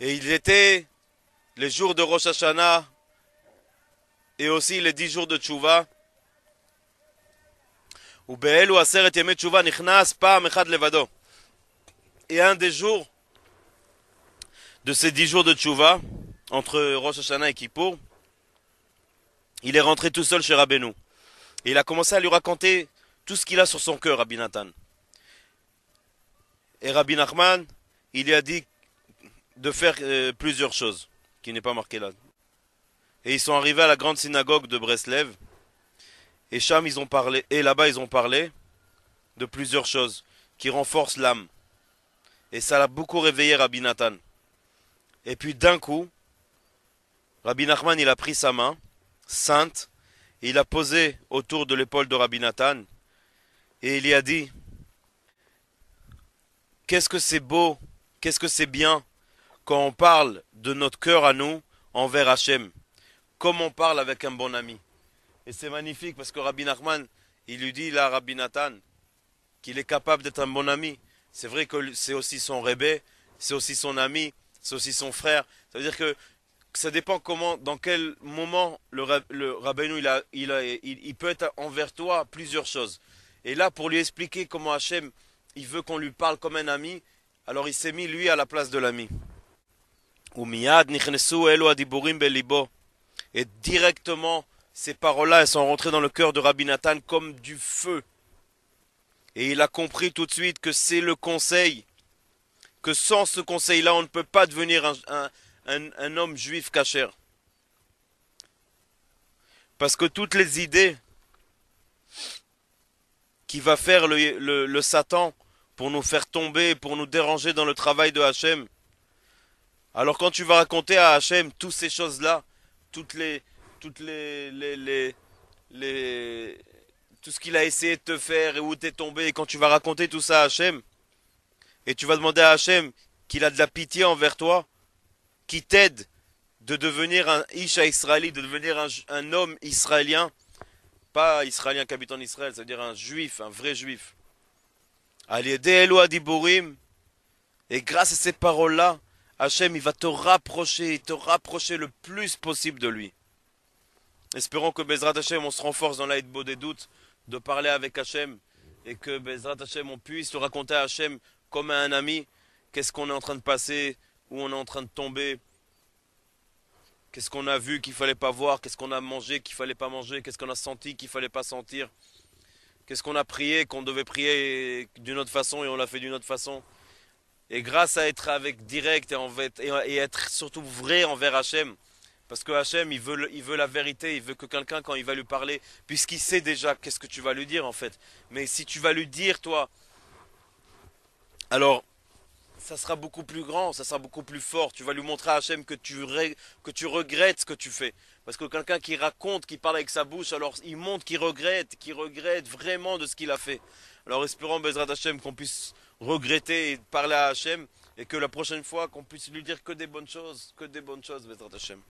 Et il était les jours de Rosh Hashanah et aussi les dix jours de Tchouva. Et un des jours de ces dix jours de Tchouva, entre Rosh Hashanah et Kippour, il est rentré tout seul chez Rabbeinu. Et il a commencé à lui raconter tout ce qu'il a sur son cœur, Rabbi Nathan. Et Rabbi Nachman, il lui a dit de faire euh, plusieurs choses, qui n'est pas marqué là. Et ils sont arrivés à la grande synagogue de Breslev. Et Cham, ils ont parlé, et là-bas, ils ont parlé de plusieurs choses qui renforcent l'âme. Et ça l'a beaucoup réveillé Rabbi Nathan. Et puis d'un coup, Rabbi Nachman, il a pris sa main, sainte, et il a posé autour de l'épaule de Rabbi Nathan, et il y a dit, qu'est-ce que c'est beau, qu'est-ce que c'est bien quand on parle de notre cœur à nous envers Hachem, comme on parle avec un bon ami. Et c'est magnifique parce que Rabbi Nachman, il lui dit là, Rabbi Nathan, qu'il est capable d'être un bon ami. C'est vrai que c'est aussi son rébé, c'est aussi son ami, c'est aussi son frère. Ça veut dire que ça dépend comment, dans quel moment le, le nous, il, il, peut être envers toi plusieurs choses. Et là, pour lui expliquer comment Hachem, il veut qu'on lui parle comme un ami, alors il s'est mis, lui, à la place de l'ami belibo. Et directement, ces paroles-là, elles sont rentrées dans le cœur de Rabbi Nathan comme du feu. Et il a compris tout de suite que c'est le conseil, que sans ce conseil-là, on ne peut pas devenir un, homme juif cachère. Parce que toutes les idées qui va faire le, le Satan pour nous faire tomber, pour nous déranger dans le travail de Hachem, alors quand tu vas raconter à Hachem toutes ces choses-là, toutes les, toutes les, les, les, tout ce qu'il a essayé de te faire et où es tombé, et quand tu vas raconter tout ça à Hachem, et tu vas demander à Hachem qu'il a de la pitié envers toi, qu'il t'aide de devenir un Isha israélite, de devenir un, homme israélien, pas israélien qui habite en Israël, c'est-à-dire un juif, un vrai juif. Allié Eloa et grâce à ces paroles-là, Hachem, il va te rapprocher, te rapprocher le plus possible de lui. Espérons que Bezrat Hachem, on se renforce dans l'aide des doutes, de parler avec Hachem, et que Bezrat Hachem, on puisse raconter à Hachem comme à un ami, qu'est-ce qu'on est en train de passer, où on est en train de tomber, qu'est-ce qu'on a vu qu'il fallait pas voir, qu'est-ce qu'on a mangé qu'il fallait pas manger, qu'est-ce qu'on a senti qu'il fallait pas sentir, qu'est-ce qu'on a prié qu'on devait prier d'une autre façon et on l'a fait d'une autre façon. Et grâce à être avec direct et, être surtout vrai envers Hachem, parce que Hachem, il veut, la vérité, il veut que quelqu'un, quand il va lui parler, puisqu'il sait déjà qu'est-ce que tu vas lui dire en fait. Mais si tu vas lui dire, toi, alors ça sera beaucoup plus grand, ça sera beaucoup plus fort. Tu vas lui montrer à Hachem que tu, regrettes ce que tu fais. Parce que quelqu'un qui raconte, qui parle avec sa bouche, alors il montre qu'il regrette, qu'il regrette vraiment de ce qu'il a fait. Alors espérons, Bezrat Hachem, qu'on puisse regretter et parler à Hachem et que la prochaine fois qu'on puisse lui dire que des bonnes choses, que des bonnes choses, être Hachem.